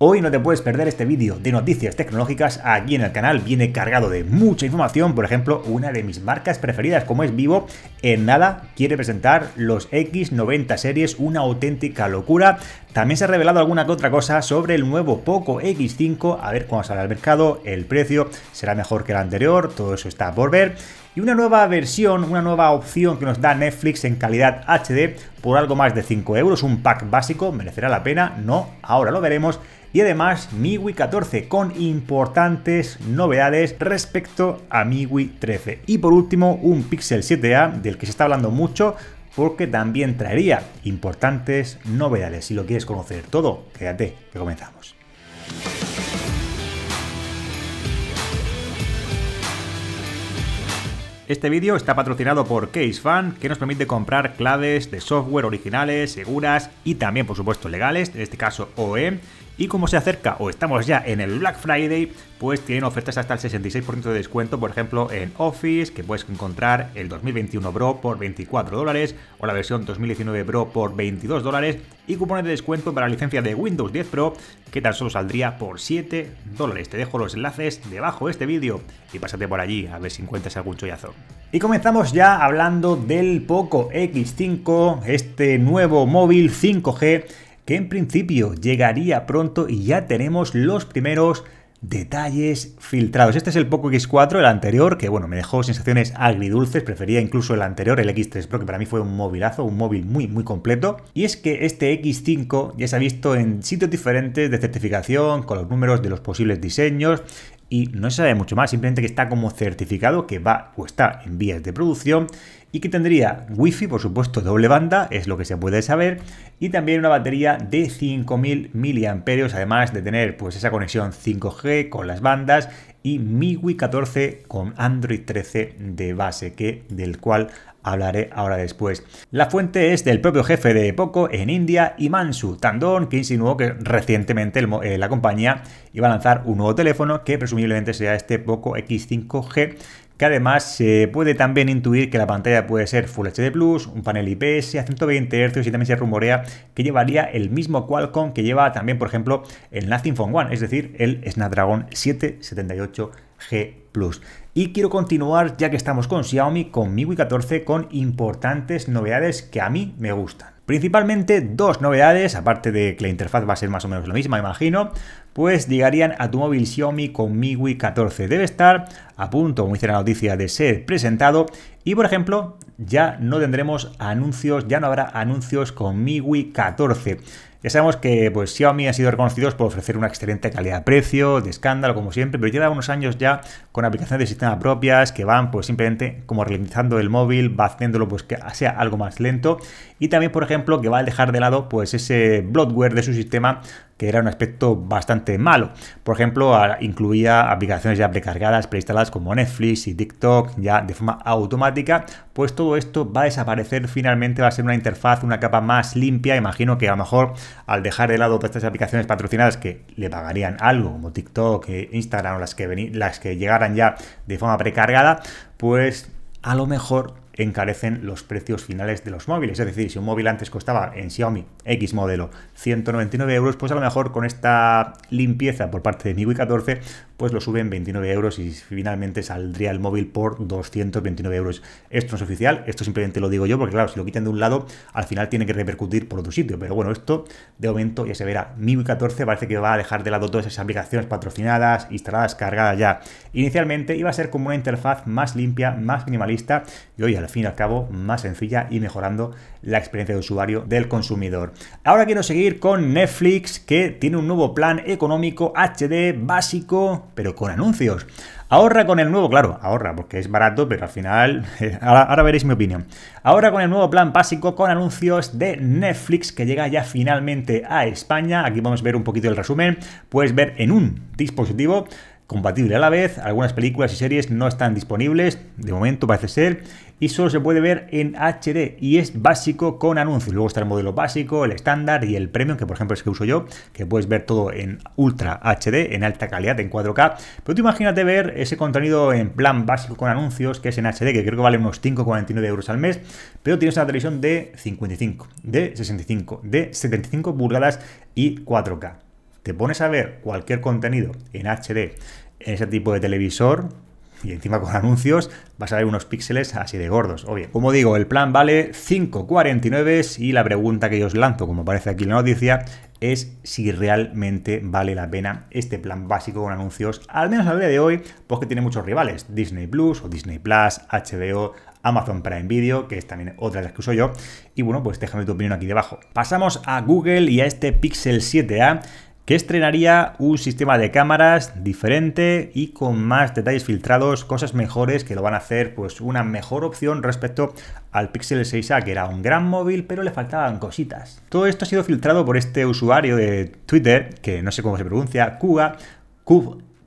Hoy no te puedes perder este vídeo de noticias tecnológicas aquí en el canal, viene cargado de mucha información, por ejemplo, una de mis marcas preferidas como es Vivo, en nada quiere presentar los X90 series, una auténtica locura, también se ha revelado alguna que otra cosa sobre el nuevo Poco X5, a ver cómo sale al mercado, el precio será mejor que el anterior, todo eso está por ver. Y una nueva versión, una nueva opción que nos da Netflix en calidad HD por algo más de 5 euros, un pack básico, merecerá la pena, no, ahora lo veremos y además MIUI 14 con importantes novedades respecto a MIUI 13. Y por último, un Pixel 7a del que se está hablando mucho, porque también traería importantes novedades. Si lo quieres conocer todo, quédate que comenzamos. Este vídeo está patrocinado por CaseFan, que nos permite comprar claves de software originales, seguras y también, por supuesto, legales, en este caso OEM, y como se acerca o estamos ya en el Black Friday, pues tienen ofertas hasta el 66% de descuento, por ejemplo, en Office, que puedes encontrar el 2021 bro por 24 dólares, o la versión 2019 Pro por 22 dólares, y cupones de descuento para la licencia de Windows 10 Pro, que tan solo saldría por 7 dólares. Te dejo los enlaces debajo de este vídeo y pásate por allí a ver si encuentras algún chollazo. Y comenzamos ya hablando del Poco X5, este nuevo móvil 5G que en principio llegaría pronto y ya tenemos los primeros detalles filtrados. Este es el Poco X4, el anterior, que bueno, me dejó sensaciones agridulces, prefería incluso el anterior, el X3 Pro, que para mí fue un movilazo, un móvil muy, muy completo. Y es que este X5 ya se ha visto en sitios diferentes de certificación, con los números de los posibles diseños, y no se sabe mucho más, simplemente que está como certificado, que va o está en vías de producción, y que tendría wifi, por supuesto, doble banda, es lo que se puede saber, y también una batería de 5000 mAh, además de tener pues esa conexión 5G con las bandas y MIUI 14 con Android 13 de base, que del cual hablaré ahora después. La fuente es del propio jefe de Poco en India, Imansu Tandon, que insinuó que recientemente eh, la compañía iba a lanzar un nuevo teléfono que presumiblemente sea este Poco X5G que además se puede también intuir que la pantalla puede ser Full HD Plus, un panel IPS a 120 Hz y también se rumorea que llevaría el mismo Qualcomm que lleva también, por ejemplo, el Nothing Phone One, es decir, el Snapdragon 778 G Plus. Y quiero continuar, ya que estamos con Xiaomi, con MIUI 14, con importantes novedades que a mí me gustan. Principalmente dos novedades, aparte de que la interfaz va a ser más o menos la misma, imagino, pues llegarían a tu móvil Xiaomi con MIUI 14. Debe estar a punto, como dice la noticia, de ser presentado y, por ejemplo, ya no tendremos anuncios, ya no habrá anuncios con MIUI 14. Ya sabemos que pues, Xiaomi ha sido reconocidos por ofrecer una excelente calidad-precio, de de escándalo, como siempre, pero lleva unos años ya con aplicaciones de sistema propias que van pues, simplemente como ralentizando el móvil, va haciéndolo pues, que sea algo más lento. Y también, por ejemplo, que va a dejar de lado pues, ese bloatware de su sistema que era un aspecto bastante malo. Por ejemplo, incluía aplicaciones ya precargadas, preinstaladas como Netflix y TikTok ya de forma automática, pues todo esto va a desaparecer, finalmente va a ser una interfaz, una capa más limpia, imagino que a lo mejor al dejar de lado todas estas aplicaciones patrocinadas que le pagarían algo, como TikTok, eh, Instagram las que, las que llegaran ya de forma precargada, pues a lo mejor encarecen los precios finales de los móviles. Es decir, si un móvil antes costaba en Xiaomi X modelo 199 euros, pues a lo mejor con esta limpieza por parte de MIUI 14 pues lo suben 29 euros y finalmente saldría el móvil por 229 euros. Esto no es oficial, esto simplemente lo digo yo, porque claro, si lo quitan de un lado, al final tiene que repercutir por otro sitio. Pero bueno, esto de momento ya se verá. MIUI 14 parece que va a dejar de lado todas esas aplicaciones patrocinadas, instaladas, cargadas ya. Inicialmente iba a ser como una interfaz más limpia, más minimalista y hoy al fin y al cabo más sencilla y mejorando la experiencia de usuario del consumidor. Ahora quiero seguir con Netflix que tiene un nuevo plan económico HD básico pero con anuncios. Ahorra con el nuevo, claro, ahorra porque es barato, pero al final, eh, ahora, veréis mi opinión. Ahorra con el nuevo plan básico con anuncios de Netflix que llega ya finalmente a España. Aquí vamos a ver un poquito el resumen. Puedes ver en un dispositivo compatible a la vez. Algunas películas y series no están disponibles, de momento parece ser, y solo se puede ver en HD y es básico con anuncios. Luego está el modelo básico, el estándar y el premium, que por ejemplo es que uso yo, que puedes ver todo en ultra HD, en alta calidad, en 4K. Pero tú imagínate ver ese contenido en plan básico con anuncios, que es en HD, que creo que vale unos 5,49 euros al mes, pero tienes una televisión de 55, de 65, de 75 pulgadas y 4K te pones a ver cualquier contenido en HD en ese tipo de televisor, y encima con anuncios vas a ver unos píxeles así de gordos, obvio. Como digo, el plan vale 5,49 y la pregunta que yo os lanzo, como aparece aquí en la noticia, es si realmente vale la pena este plan básico con anuncios, al menos al día de hoy, porque tiene muchos rivales, Disney Plus o Disney Plus, HBO, Amazon Prime Video, que es también otra de las que uso yo, y bueno, pues déjame tu opinión aquí debajo. Pasamos a Google y a este Pixel 7a, que estrenaría un sistema de cámaras diferente y con más detalles filtrados, cosas mejores que lo van a hacer pues una mejor opción respecto al Pixel 6a, que era un gran móvil, pero le faltaban cositas. Todo esto ha sido filtrado por este usuario de Twitter, que no sé cómo se pronuncia, Kuga,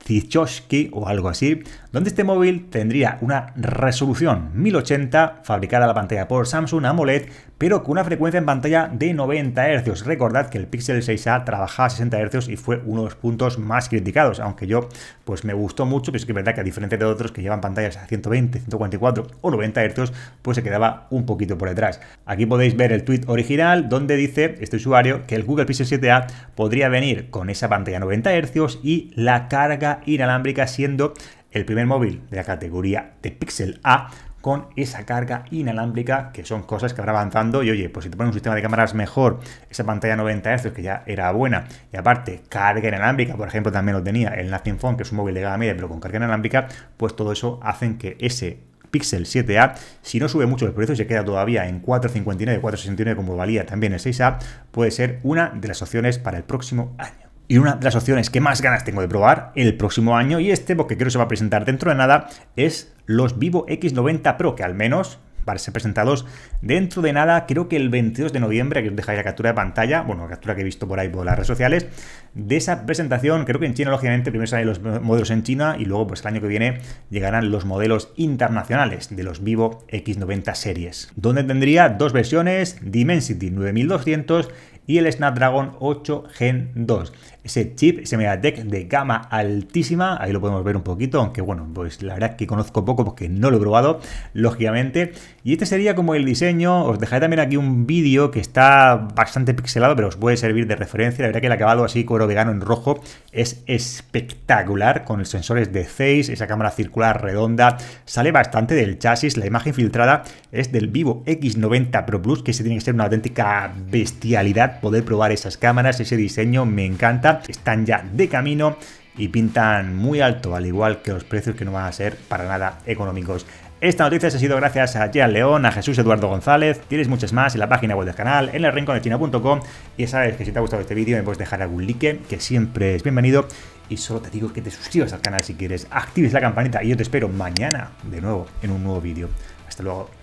Zichoski o algo así, donde este móvil tendría una resolución 1080 fabricada la pantalla por Samsung AMOLED, pero con una frecuencia en pantalla de 90 Hz. Recordad que el Pixel 6a trabajaba a 60 Hz y fue uno de los puntos más criticados, aunque yo pues me gustó mucho, pero es que es verdad que a diferencia de otros que llevan pantallas a 120, 144 o 90 Hz, pues se quedaba un poquito por detrás. Aquí podéis ver el tweet original donde dice este usuario que el Google Pixel 7a podría venir con esa pantalla 90 Hz y la carga inalámbrica, siendo el primer móvil de la categoría de Pixel A con esa carga inalámbrica, que son cosas que habrá avanzando. Y oye, pues si te ponen un sistema de cámaras mejor, esa pantalla 90 Hz que ya era buena, y aparte carga inalámbrica, por ejemplo, también lo tenía el Nothing Phone, que es un móvil de gama media, pero con carga inalámbrica, pues todo eso hacen que ese Pixel 7A, si no sube mucho el precio y se queda todavía en 4,59, 4,69 como valía también el 6A, puede ser una de las opciones para el próximo año y una de las opciones que más ganas tengo de probar el próximo año, y este, porque creo que se va a presentar dentro de nada, es los Vivo X90 Pro, que al menos para ser presentados dentro de nada, creo que el 22 de noviembre, que os dejáis la captura de pantalla, bueno, la captura que he visto por ahí por las redes sociales, de esa presentación, creo que en China, lógicamente, primero salen los modelos en China y luego, pues el año que viene, llegarán los modelos internacionales de los Vivo X90 series, donde tendría dos versiones, Dimensity 9200 y el Snapdragon 8 Gen 2. Ese chip, ese MediaTek de gama altísima, ahí lo podemos ver un poquito, aunque bueno, pues la verdad es que conozco poco porque no lo he probado, lógicamente. Y este sería como el diseño, os dejaré también aquí un vídeo que está bastante pixelado, pero os puede servir de referencia. La verdad que el acabado así, cuero vegano en rojo, es espectacular, con los sensores de 6, esa cámara circular redonda, sale bastante del chasis, la imagen filtrada es del Vivo X90 Pro Plus, que se tiene que ser una auténtica bestialidad poder probar esas cámaras, ese diseño me encanta, están ya de camino y pintan muy alto, al igual que los precios que no van a ser para nada económicos. Esta noticia ha sido gracias a Jean León, a Jesús Eduardo González. Tienes muchas más en la página web del canal, en el china.com. Y sabes que si te ha gustado este vídeo me puedes dejar algún like, que siempre es bienvenido. Y solo te digo que te suscribas al canal si quieres, actives la campanita y yo te espero mañana de nuevo en un nuevo vídeo. Hasta luego.